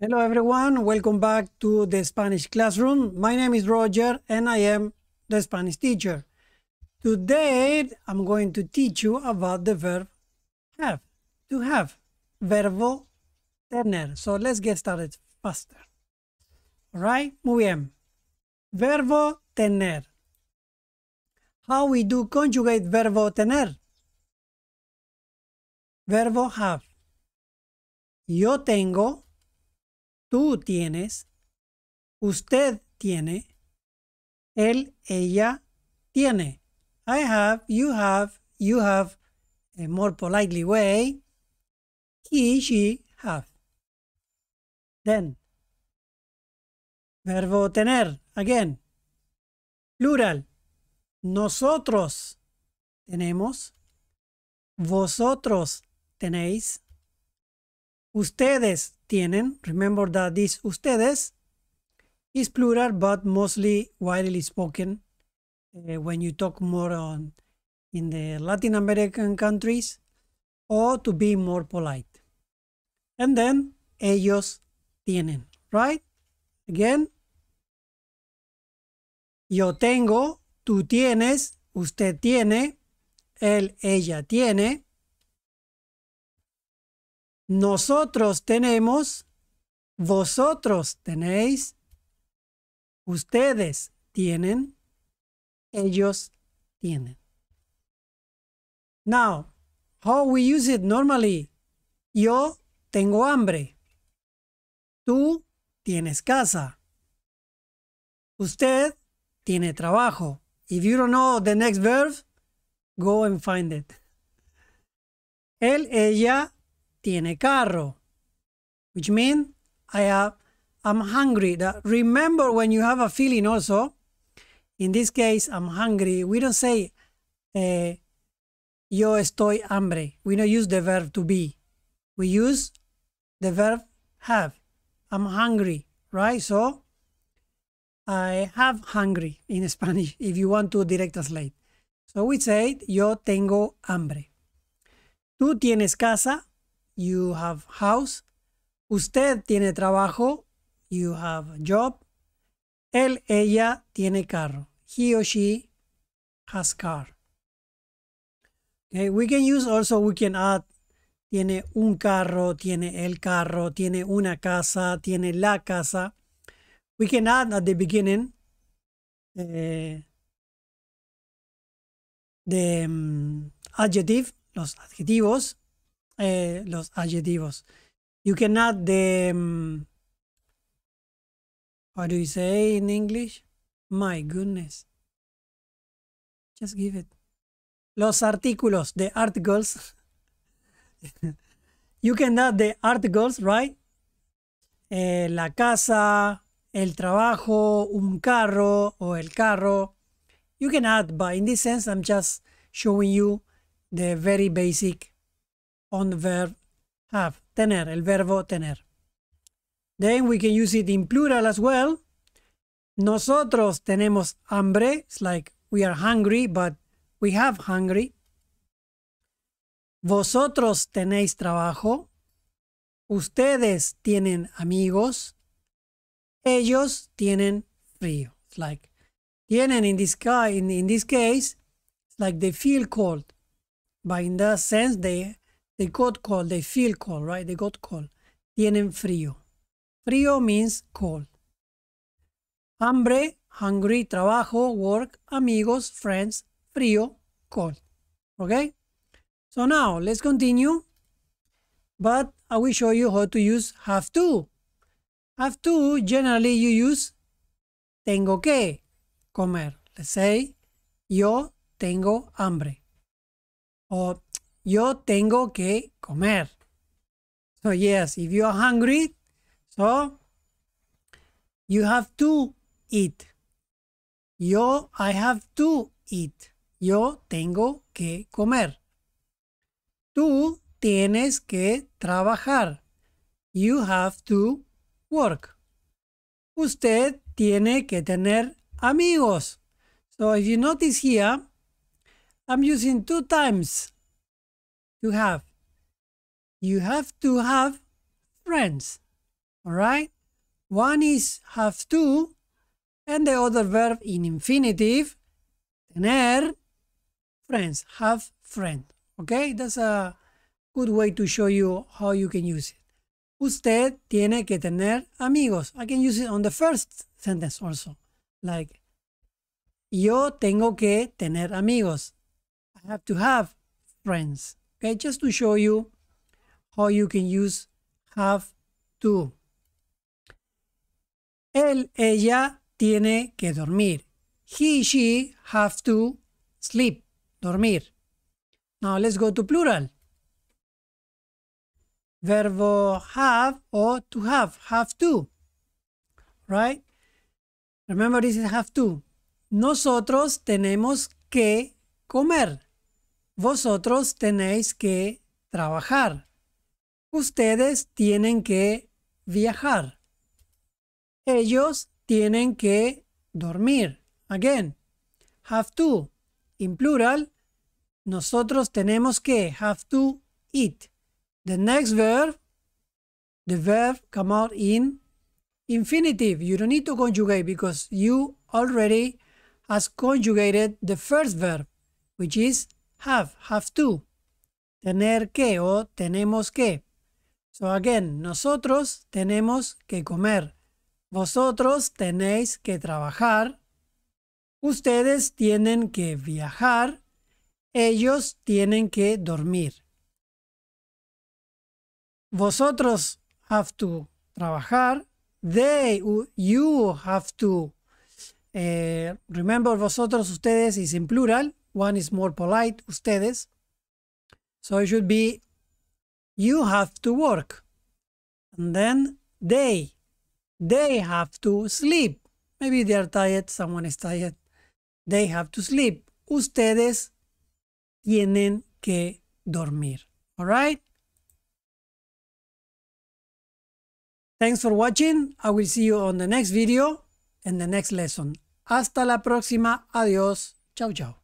Hello everyone, welcome back to the Spanish classroom. My name is Roger and I am the Spanish teacher. Today I'm going to teach you about the verb have, to have, verbo tener. So let's get started faster. All right, muy bien. Verbo tener. How we do conjugate verbo tener? Verbo have. Yo tengo tú tienes, usted tiene, él, ella tiene. I have, you have, you have, a eh, more politely way, he, she, have. Then, verbo tener, again, plural, nosotros tenemos, vosotros tenéis, ustedes tienen. Remember that this ustedes is plural but mostly widely spoken uh, when you talk more on in the Latin American countries or to be more polite. And then ellos tienen, right? Again, yo tengo, tú tienes, usted tiene, él, ella tiene, Nosotros tenemos, vosotros tenéis, ustedes tienen, ellos tienen. Now, how we use it normally. Yo tengo hambre. Tú tienes casa. Usted tiene trabajo. If you don't know the next verb, go and find it. Él, ella tiene carro, which means I have, I'm hungry. That, remember when you have a feeling also, in this case, I'm hungry. We don't say eh, yo estoy hambre. We don't use the verb to be. We use the verb have. I'm hungry, right? So I have hungry in Spanish if you want to direct translate. So we say yo tengo hambre. Tú tienes casa. you have house. Usted tiene trabajo, you have job. Él, ella tiene carro. He or she has car. Okay, we can use also, we can add, tiene un carro, tiene el carro, tiene una casa, tiene la casa. We can add at the beginning eh, the mm, adjective, los adjetivos, eh, los adjetivos. You cannot the How what do you say in English? My goodness. Just give it. Los artículos, the articles. you can add the articles, right? Eh, la casa, el trabajo, un carro o el carro. You can add, but in this sense, I'm just showing you the very basic on the verb have, tener, el verbo tener. Then we can use it in plural as well. Nosotros tenemos hambre, it's like we are hungry, but we have hungry. Vosotros tenéis trabajo. Ustedes tienen amigos. Ellos tienen frío. It's like tienen in this in, this case, it's like they feel cold. But in that sense, they They got cold. They feel cold, right? They got cold. Tienen frío. Frío means cold. Hambre, hungry, trabajo, work, amigos, friends, frío, cold. Okay? So now let's continue. But I will show you how to use have to. Have to generally you use tengo que comer. Let's say yo tengo hambre. O yo tengo que comer. So yes, if you are hungry, so you have to eat. Yo, I have to eat. Yo tengo que comer. Tú tienes que trabajar. You have to work. Usted tiene que tener amigos. So if you notice here, I'm using two times to have. You have to have friends. All right? One is have to, and the other verb in infinitive, tener, friends, have friend. Okay? That's a good way to show you how you can use it. Usted tiene que tener amigos. I can use it on the first sentence also. Like, yo tengo que tener amigos. I have to have friends. Okay, just to show you how you can use have to. Él, ella tiene que dormir. He, she have to sleep, dormir. Now let's go to plural. Verbo have o to have, have to. Right? Remember this is have to. Nosotros tenemos que comer vosotros tenéis que trabajar. Ustedes tienen que viajar. Ellos tienen que dormir. Again, have to. In plural, nosotros tenemos que have to eat. The next verb, the verb come out in infinitive. You don't need to conjugate because you already has conjugated the first verb, which is have, have to. Tener que o tenemos que. So again, nosotros tenemos que comer. Vosotros tenéis que trabajar. Ustedes tienen que viajar. Ellos tienen que dormir. Vosotros have to trabajar. They, you have to. Eh, remember, vosotros, ustedes is sin plural. One is more polite, ustedes. So it should be you have to work. And then they, they have to sleep. Maybe they are tired, someone is tired. They have to sleep. Ustedes tienen que dormir. All right? Thanks for watching. I will see you on the next video and the next lesson. Hasta la próxima. Adiós. Chao, chao.